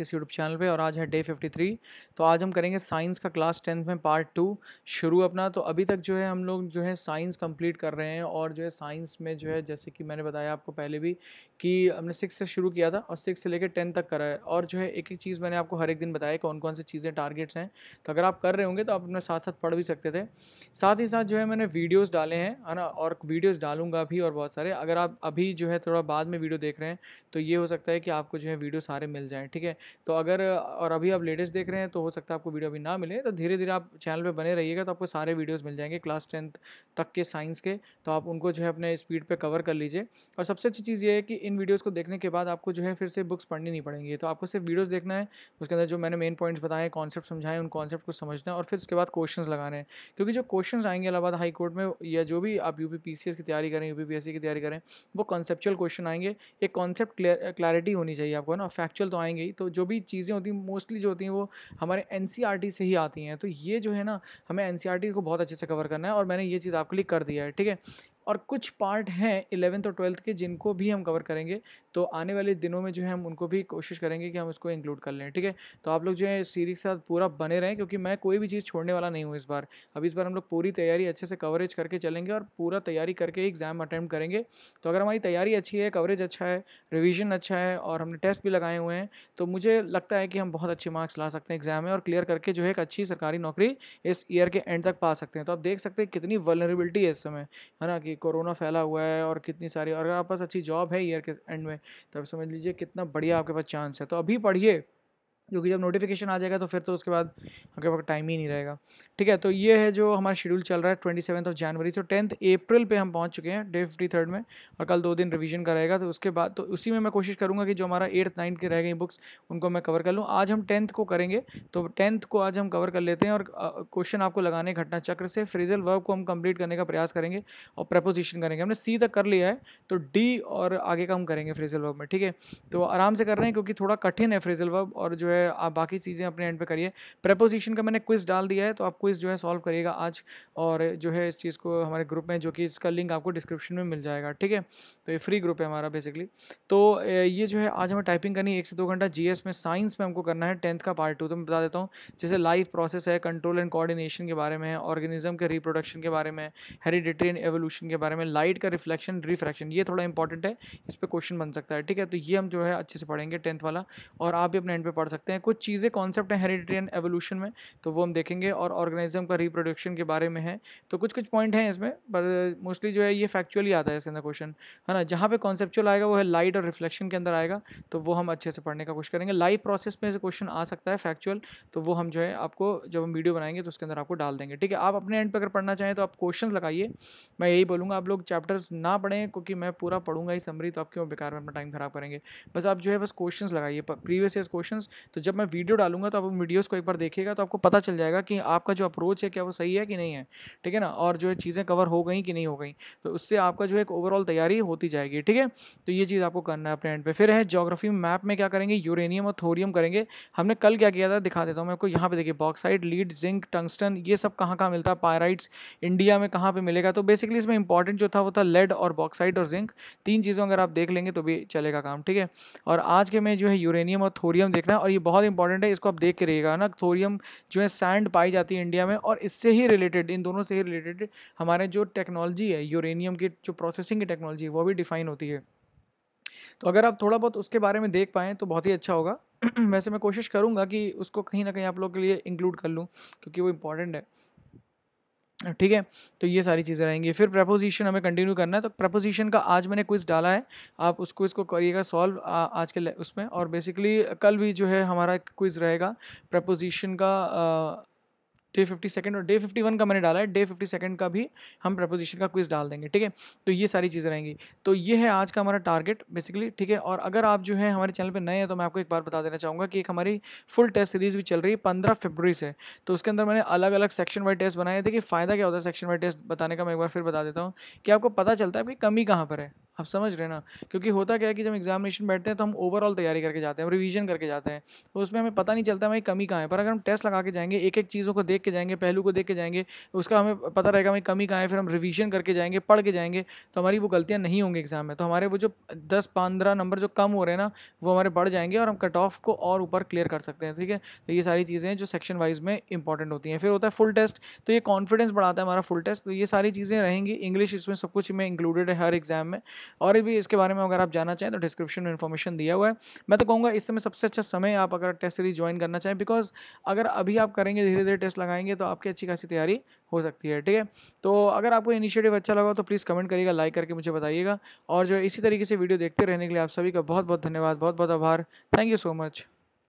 इस YouTube channel पे और आज है डे 53 तो आज हम करेंगे साइंस का क्लास टेंथ में पार्ट टू शुरू अपना तो अभी तक जो है हम लोग जो है साइंस कंप्लीट कर रहे हैं और जो है साइंस में जो है जैसे कि मैंने बताया आपको पहले भी कि हमने सिक्स से शुरू किया था और सिक्स से लेकर टेंथ तक करा है और जो है एक एक चीज़ मैंने आपको हर एक दिन बताया कौन कौन सी चीज़ें टारगेट्स हैं तो अगर आप कर रहे होंगे तो आप अपने साथ साथ पढ़ भी सकते थे साथ ही साथ जो है मैंने वीडियोज़ डाले हैं है ना और वीडियोज़ डालूंगा भी और बहुत सारे अगर आप अभी जो है थोड़ा बाद में वीडियो देख रहे हैं तो ये हो सकता है कि आपको जो है वीडियो सारे मिल जाएँ ठीक है तो अगर और अभी आप लेटेस्ट देख रहे हैं तो हो सकता है आपको वीडियो अभी ना मिले तो धीरे धीरे आप चैनल पर बने रहिएगा तो आपको सारे वीडियोज़ मिल जाएंगे क्लास टेंथ तक के साइंस के तो आप उनको जो है अपने स्पीड पर कवर कर लीजिए और सबसे अच्छी चीज़ ये है कि इन वीडियोज़ को देखने के बाद आपको जो है फिर से बुक्स पढ़नी नहीं पड़ेंगी तो आपको सिर्फ वीडियोज़ देखना है उसके अंदर जो मैंने मेन पॉइंट्स बताए कॉन्सेप्ट समझाए उन कॉन्सेप्ट को समझना है और फिर उसके बाद क्वेश्चन लगाने हैं क्योंकि जो क्वेश्चन आएंगे इलाहाबाद हाई कोर्ट में या जो भी आप यू पी की तैयारी करें यू की तैयारी करें वो कॉन्सेप्चुअल क्वेश्चन आएंगे एक कॉन्सेप्ट क्लैरिटी होनी चाहिए आपको ना फैक्चुअल तो आएंगे ही तो जो भी चीज़ें होती हैं मोस्टली जो होती हैं वो हमारे एन e से ही आती हैं तो ये जो है ना हमें एन e को बहुत अच्छे से कवर करना है और मैंने ये चीज़ आपके लिए कर दिया है ठीक है और कुछ पार्ट हैं इलेवेंथ और ट्वेल्थ के जिनको भी हम कवर करेंगे तो आने वाले दिनों में जो है हम उनको भी कोशिश करेंगे कि हम इसको इंक्लूड कर लें ठीक है तो आप लोग जो है सीरीज के साथ पूरा बने रहें क्योंकि मैं कोई भी चीज़ छोड़ने वाला नहीं हूँ इस बार अब इस बार हम लोग पूरी तैयारी अच्छे से कवरेज करके चलेंगे और पूरा तैयारी करके एग्ज़ाम अटैम्प्ट करेंगे तो अगर हमारी तैयारी अच्छी है कवरेज अच्छा है रिविजन अच्छा है और हमने टेस्ट भी लगाए हुए हैं तो मुझे लगता है कि हम बहुत अच्छे मार्क्स ला सकते हैं एग्जाम में और क्लियर करके जो है एक अच्छी सरकारी नौकरी इस ईयर के एंड तक पा सकते हैं तो आप देख सकते हैं कितनी वलनरेबिलिटी है इस समय है ना कि कोरोना फैला हुआ है और कितनी सारी और अगर आप पास अच्छी जॉब है ईयर के एंड में तो आप समझ लीजिए कितना बढ़िया आपके पास चांस है तो अभी पढ़िए क्योंकि जब नोटिफिकेशन आ जाएगा तो फिर तो उसके बाद आपके पास टाइम ही नहीं रहेगा ठीक है तो ये है जो हमारा शेड्यूल चल रहा है twenty seventh of January so tenth April पे हम पहुंच चुके हैं डे फिफ्टी थर्ड में और कल दो दिन रिवीजन का रहेगा तो उसके बाद तो उसी में मैं कोशिश करूँगा कि जो हमारा एट्थ नाइन्थ के रह गई बुक्स उनको मैं कवर कर लूँ आज हम टेंथ को करेंगे तो टेंथ को आज हम कवर कर लेते हैं और क्वेश्चन आपको लगाने घटना चक्र से फ्रेजल वर्क को हम कंप्लीट करने का प्रयास करेंगे और प्रपोजिशन करेंगे हमने सी तक कर लिया है तो डी और आगे का हम करेंगे फ्रेजल वर्ब में ठीक है तो आराम से कर रहे हैं क्योंकि थोड़ा कठिन है फ्रेजल वर्ब और जो है है आप बाकी चीज़ें अपने एंड पे करिए प्रपोजिशन का मैंने क्विज डाल दिया है तो आप क्विज जो है सॉल्व करिएगा आज और जो है इस चीज़ को हमारे ग्रुप में जो कि इसका लिंक आपको डिस्क्रिप्शन में मिल जाएगा ठीक है तो ये फ्री ग्रुप है हमारा बेसिकली तो ये जो है आज हमें टाइपिंग करनी है एक से दो घंटा जी में साइंस में हमको करना है टेंथ का पार्ट टू तो मैं बता देता हूँ जैसे लाइफ प्रोसेस है कंट्रोल एंड कोऑर्डिनेशन के बारे में ऑर्गेनिज्म के रिप्रोडक्शन के बारे में हेरिडिटरी एंड एवोल्यूशन के बारे में लाइट का रिफ्लेक्शन रिफ्रैक्शन ये थोड़ा इंपॉर्टेंट है इस पर क्वेश्चन बन सकता है ठीक है तो ये हम जो है अच्छे से पढ़ेंगे टेंथ वाला और आप भी अपने एंड पे पढ़ सकते हैं सकते हैं कुछ चीज़ें कॉन्सेप्ट हैं हेरिटेरियन एवोल्यूशन में तो वो हम देखेंगे और ऑर्गेनिज्म का रिप्रोडक्शन के बारे में है तो कुछ कुछ पॉइंट हैं इसमें पर मोस्टली जो है ये फैक्चुअली आता है इसके अंदर क्वेश्चन है ना जहाँ पे कॉन्सेप्चुअल आएगा वो है लाइट और रिफ्लेक्शन के अंदर आएगा तो वो हम अच्छे से पढ़ने का कोशिश करेंगे लाइव प्रोसेस में से क्वेश्चन आ सकता है फैक्चुअल तो वो हम जो है आपको जब हम वीडियो बनाएंगे तो उसके अंदर आपको डाल देंगे ठीक है आप अपने एंड पर अगर पढ़ना चाहें तो आप क्वेश्चन लगाइए मैं यही बोलूँगा आप लोग चैप्टर्स ना पढ़ें क्योंकि मैं पूरा पढ़ूंगा ही समरी तो आप क्यों बेकार में अपना टाइम खराब करेंगे बस आप जो है बस क्वेश्चन लगाइए प्रीवियस ईयर क्वेश्चन तो जब मैं वीडियो डालूंगा तो आप वीडियोज़ को एक बार देखिएगा तो आपको पता चल जाएगा कि आपका जो अप्रोच है क्या वो सही है कि नहीं है ठीक है ना और जो है चीज़ें कवर हो गई कि नहीं हो गई तो उससे आपका जो है एक ओवरऑल तैयारी होती जाएगी ठीक है तो ये चीज़ आपको करना है अपने एंड पे फिर है जोग्राफी मैप में क्या करेंगे यूरेनियम और थोरियम करेंगे हमने कल क्या किया था दिखा देता हूँ मैं आपको यहाँ पे देखिए बॉक्साइड लीड जिंक टंगस्टन ये सब कहाँ कहाँ मिलता है पायराइट्स इंडिया में कहाँ पर मिलेगा तो बेसिकली इसमें इंपॉर्टेंट जो था वो था लेड और बॉक्साइड और जिंक तीन चीज़ों अगर आप देख लेंगे तो भी चलेगा काम ठीक है और आज के में जो है यूरेनियम और थोरियम देखना है और ये बहुत इंपॉर्टेंट है इसको आप देख के रहिएगा ना थोरियम जो है सैंड पाई जाती है इंडिया में और इससे ही रिलेटेड इन दोनों से ही रिलेटेड हमारे जो टेक्नोलॉजी है यूरेनियम की जो प्रोसेसिंग की टेक्नोलॉजी है वो भी डिफाइन होती है तो अगर आप थोड़ा बहुत उसके बारे में देख पाएँ तो बहुत ही अच्छा होगा वैसे मैं कोशिश करूँगा कि उसको कहीं ना कहीं आप लोग के लिए इंक्लूड कर लूँ क्योंकि वो इंपॉर्टेंट है ठीक है तो ये सारी चीज़ें रहेंगी फिर प्रपोजिशन हमें कंटिन्यू करना है तो प्रपोजिशन का आज मैंने क्विज डाला है आप उस क्विज़ को करिएगा सॉल्व आज के उसमें और बेसिकली कल भी जो है हमारा क्विज़ रहेगा प्रपोजिशन का डे फिफ्टी सेकेंड और डे फिफ्टी वन का मैंने डाला है डे फिफ्टी सेकेंड का भी हम प्रपोजिशन का क्विज डाल देंगे ठीक है तो ये सारी चीज़ें रहेंगी तो ये है आज का हमारा टारगेट बेसिकली ठीक है और अगर आप जो है हमारे चैनल पर नए हैं तो मैं आपको एक बार बता देना चाहूँगा कि एक हमारी फुल टेस्ट सीरीज़ भी चल रही है पंद्रह फेबरी से तो उसके अंदर मैंने अलग अलग सेक्शन वाइज टेस्ट बनाए देखिए फ़ायदा क्या होता है सेक्शन वाइज टेस्ट बताने का मैं एक बार फिर बता देता हूँ कि आपको पता चलता है आपकी कमी कहाँ पर है आप समझ रहे ना क्योंकि होता क्या है कि जब एग्जामिनेशन बैठते हैं तो हम ओवरऑल तैयारी करके जाते हैं रिवीजन करके जाते हैं तो उसमें हमें पता नहीं चलता हमारी कमी कहाँ है पर अगर हम टेस्ट लगा के जाएंगे एक एक चीज़ों को देख के जाएंगे पहलू को देख के जाएंगे उसका हमें पता रहेगा हमारी कमी कहाँ है फिर हम रिवीजन करके जाएंगे पढ़ के जाएंगे तो हमारी वो गलतियाँ नहीं होंगी एग्जाम में तो हमारे वो जो दस पंद्रह नंबर जो कम हो रहे हैं ना वो हमारे बढ़ जाएंगे और हम कट ऑफ को और ऊपर क्लियर कर सकते हैं ठीक है तो ये सारी चीज़ें जो सेक्शन वाइज में इंपॉर्टेंट होती हैं फिर होता है फुल टेस्ट तो ये कॉन्फिडेंस बढ़ाता है हमारा फुल टेस्ट तो ये सारी चीज़ें रहेंगी इंग्लिश इसमें सब कुछ में इंक्लूडेड है हर एग्जाम में और भी इसके बारे में अगर आप जानना चाहें तो डिस्क्रिप्शन में इन्फॉर्मेशन दिया हुआ है मैं तो कहूँगा इस समय सबसे अच्छा समय आप अगर टेस्ट सीरीज ज्वाइन करना चाहें बिकॉज अगर अभी आप करेंगे धीरे धीरे टेस्ट लगाएंगे तो आपकी अच्छी खासी तैयारी हो सकती है ठीक है तो अगर आपको इनिशिएटिव अच्छा लगा तो प्लीज़ कमेंट करिएगा लाइक करके मुझे बताइएगा और जो इसी तरीके से वीडियो देखते रहने के लिए आप सभी का बहुत बहुत धन्यवाद बहुत बहुत आभार थैंक यू सो मच